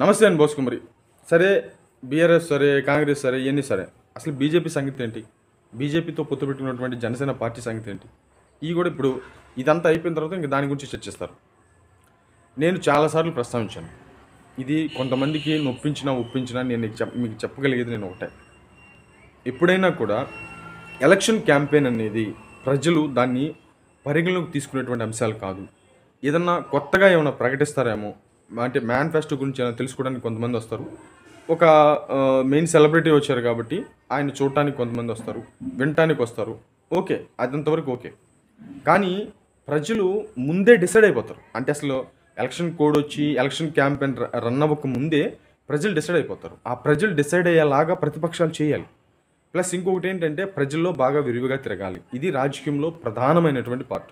నమస్తే అండి బోసుకుమరి సరే బీఆర్ఎస్ సరే కాంగ్రెస్ సరే ఇవన్నీ సరే అసలు బీజేపీ సంగతి ఏంటి బీజేపీతో పొత్తు పెట్టుకున్నటువంటి జనసేన పార్టీ సంగతి ఏంటి ఇవి కూడా ఇప్పుడు ఇదంతా అయిపోయిన తర్వాత ఇంకా దాని గురించి చర్చిస్తారు నేను చాలాసార్లు ప్రస్తావించాను ఇది కొంతమందికి నొప్పించినా ఒప్పించినా నేను మీకు చెప్పగలిగేది నేను ఒకటే ఎప్పుడైనా కూడా ఎలక్షన్ క్యాంపెయిన్ అనేది ప్రజలు దాన్ని పరిగణలోకి తీసుకునేటువంటి అంశాలు కాదు ఏదన్నా కొత్తగా ఏమైనా ప్రకటిస్తారేమో అంటే మేనిఫెస్టో గురించి తెలుసుకోవడానికి కొంతమంది వస్తారు ఒక మెయిన్ సెలబ్రిటీ వచ్చారు కాబట్టి ఆయన చూడటానికి కొంతమంది వస్తారు వినటానికి వస్తారు ఓకే అదంతవరకు ఓకే కానీ ప్రజలు ముందే డిసైడ్ అయిపోతారు అంటే అసలు ఎలక్షన్ కోడ్ వచ్చి ఎలక్షన్ క్యాంపెయిన్ రన్ అవ్వక ముందే ప్రజలు డిసైడ్ అయిపోతారు ఆ ప్రజలు డిసైడ్ అయ్యేలాగా ప్రతిపక్షాలు చేయాలి ప్లస్ ఇంకొకటి ఏంటంటే ప్రజల్లో బాగా విరివిగా తిరగాలి ఇది రాజకీయంలో ప్రధానమైనటువంటి పార్ట్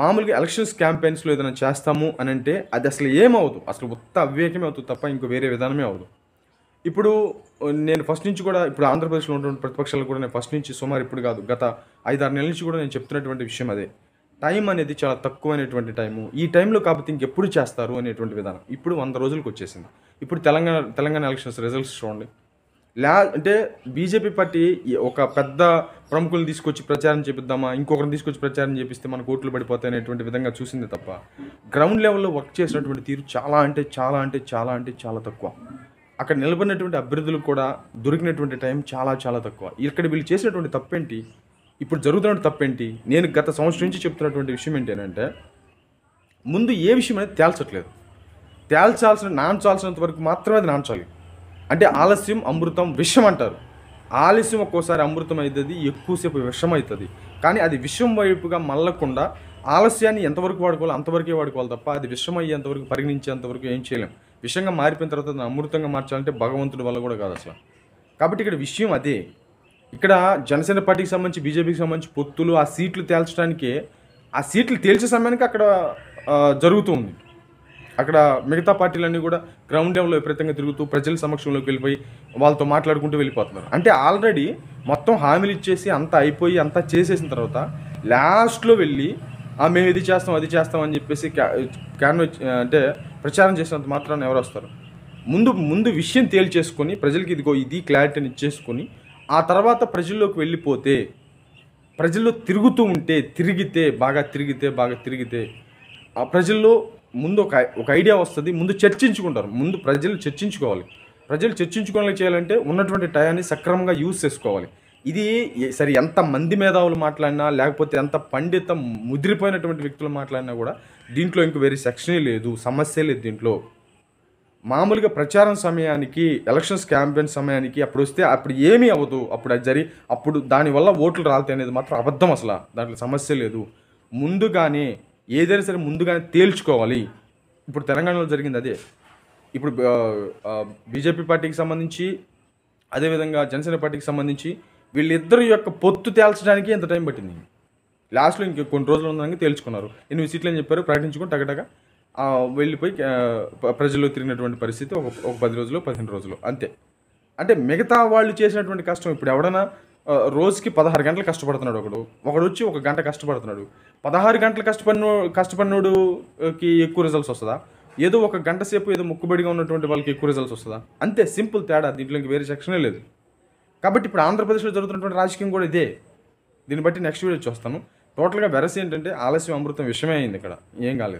మామూలుగా ఎలక్షన్స్ క్యాంపెయిన్స్లో ఏదైనా చేస్తాము అని అంటే అది అసలు ఏమవుతుంది అసలు ఉత్త అవివేకమే అవుతుంది తప్ప ఇంకో వేరే విధానమే అవ్వదు ఇప్పుడు నేను ఫస్ట్ నుంచి కూడా ఇప్పుడు ఆంధ్రప్రదేశ్లో ఉన్నటువంటి ప్రతిపక్షాలు కూడా నేను ఫస్ట్ నుంచి సుమారు ఇప్పుడు కాదు గత ఐదారు నెలల నుంచి కూడా నేను చెప్తున్నటువంటి విషయం అదే టైం అనేది చాలా తక్కువైనటువంటి టైము ఈ టైంలో కాకపోతే ఇంకెప్పుడు చేస్తారు అనేటువంటి విధానం ఇప్పుడు వంద రోజులకు వచ్చేసింది ఇప్పుడు తెలంగాణ తెలంగాణ ఎలక్షన్స్ రిజల్ట్స్ చూడండి లా అంటే బీజేపీ పార్టీ ఒక పెద్ద ప్రముఖులను తీసుకొచ్చి ప్రచారం చేపిద్దామా ఇంకొకరిని తీసుకొచ్చి ప్రచారం చేపిస్తే మనకు ఓట్లు పడిపోతాయి అనేటువంటి విధంగా చూసింది తప్ప గ్రౌండ్ లెవెల్లో వర్క్ చేసినటువంటి తీరు చాలా అంటే చాలా అంటే చాలా అంటే చాలా తక్కువ అక్కడ నిలబడినటువంటి అభ్యర్థులకు కూడా దొరికినటువంటి టైం చాలా చాలా తక్కువ ఇక్కడ వీళ్ళు చేసినటువంటి తప్పేంటి ఇప్పుడు జరుగుతున్న తప్పేంటి నేను గత సంవత్సరం నుంచి చెప్తున్నటువంటి విషయం ఏంటంటే ముందు ఏ విషయం అనేది తేల్చట్లేదు తేల్చాల్సిన నాంచాల్సినంత వరకు మాత్రమే అది నాంచాలి అంటే ఆలస్యం అమృతం విషం అంటారు ఆలస్యం ఒక్కోసారి అమృతం అవుతుంది ఎక్కువసేపు విషం అవుతుంది కానీ అది విషం వైపుగా మళ్ళకుండా ఆలస్యాన్ని ఎంతవరకు వాడుకోవాలి అంతవరకే వాడుకోవాలి తప్ప అది విషం అయ్యేంతవరకు పరిగణించేంతవరకు ఏం చేయలేం విషంగా మారిపోయిన తర్వాత అమృతంగా మార్చాలంటే భగవంతుడి వల్ల కూడా కాదు అసలు కాబట్టి ఇక్కడ విషయం అదే ఇక్కడ జనసేన పార్టీకి సంబంధించి బీజేపీకి సంబంధించి పొత్తులు ఆ సీట్లు తేల్చడానికే ఆ సీట్లు తేల్చే సమయానికి అక్కడ జరుగుతుంది అక్కడ మిగతా పార్టీలన్నీ కూడా గ్రౌండ్ లెవెల్లో విపరీతంగా తిరుగుతూ ప్రజల సమక్షంలోకి వెళ్ళిపోయి వాళ్ళతో మాట్లాడుకుంటూ వెళ్ళిపోతున్నారు అంటే ఆల్రెడీ మొత్తం హామీలు ఇచ్చేసి అంతా అయిపోయి అంతా చేసేసిన తర్వాత లాస్ట్లో వెళ్ళి ఆ మేము ఇది చేస్తాం అది చేస్తాం అని చెప్పేసి క్యాన్ అంటే ప్రచారం చేసినంత మాత్రాన్ని ఎవరు వస్తారు ముందు ముందు విషయం తేల్చేసుకొని ప్రజలకి ఇదిగో ఇది క్లారిటీని ఇచ్చేసుకొని ఆ తర్వాత ప్రజల్లోకి వెళ్ళిపోతే ప్రజల్లో తిరుగుతూ ఉంటే తిరిగితే బాగా తిరిగితే బాగా తిరిగితే ఆ ప్రజల్లో ముందు ఒక ఒక ఐడియా వస్తుంది ముందు చర్చించుకుంటారు ముందు ప్రజలు చర్చించుకోవాలి ప్రజలు చర్చించుకోవాలి చేయాలంటే ఉన్నటువంటి టయాన్ని సక్రమంగా యూజ్ చేసుకోవాలి ఇది సరే ఎంత మంది మేధావులు మాట్లాడినా లేకపోతే ఎంత పండిత ముదిరిపోయినటువంటి వ్యక్తులు మాట్లాడినా కూడా దీంట్లో ఇంక వేరే సెక్షనే లేదు సమస్య లేదు దీంట్లో మామూలుగా ప్రచారం సమయానికి ఎలక్షన్స్ క్యాంపెయిన్ సమయానికి అప్పుడు వస్తే అప్పుడు ఏమీ అవ్వదు అప్పుడు అది జరి అప్పుడు దానివల్ల ఓట్లు రాలితే అనేది మాత్రం అబద్ధం అసలు దాంట్లో సమస్య లేదు ముందుగానే ఏదైనా సరే ముందుగానే తేల్చుకోవాలి ఇప్పుడు తెలంగాణలో జరిగింది అదే ఇప్పుడు బీజేపీ పార్టీకి సంబంధించి అదేవిధంగా జనసేన పార్టీకి సంబంధించి వీళ్ళిద్దరు యొక్క పొత్తు తేల్చడానికి ఎంత టైం పట్టింది లాస్ట్లో ఇంక కొన్ని రోజులు ఉందని తేల్చుకున్నారు ఎనిమిది సీట్లు అని చెప్పారు ప్రకటించుకుని టగటగా వెళ్ళిపోయి ప్రజల్లో తిరిగినటువంటి పరిస్థితి ఒక ఒక పది రోజులు పదిహేను రోజులు అంతే అంటే మిగతా వాళ్ళు చేసినటువంటి కష్టం ఇప్పుడు ఎవడన్నా రోజుకి పదహారు గంటలు కష్టపడుతున్నాడు ఒకడు ఒకడు వచ్చి ఒక గంట కష్టపడుతున్నాడు పదహారు గంటలు కష్టపడిన కష్టపడినోడుకి ఎక్కువ రిజల్ట్స్ వస్తుందా ఏదో ఒక గంట సేపు ఏదో ముక్కుబడిగా ఉన్నటువంటి వాళ్ళకి ఎక్కువ రిజల్ట్స్ వస్తుందా అంతే సింపుల్ తేడా దీంట్లో ఇంక వేరే సెక్షనే లేదు కాబట్టి ఇప్పుడు ఆంధ్రప్రదేశ్లో జరుగుతున్నటువంటి రాజకీయం కూడా ఇదే దీన్ని బట్టి నెక్స్ట్ వీడియో చూస్తాను టోటల్గా వెరసి ఏంటంటే ఆలస్యం అమృతం విషయమే అయింది ఇక్కడ ఏం కాలేదు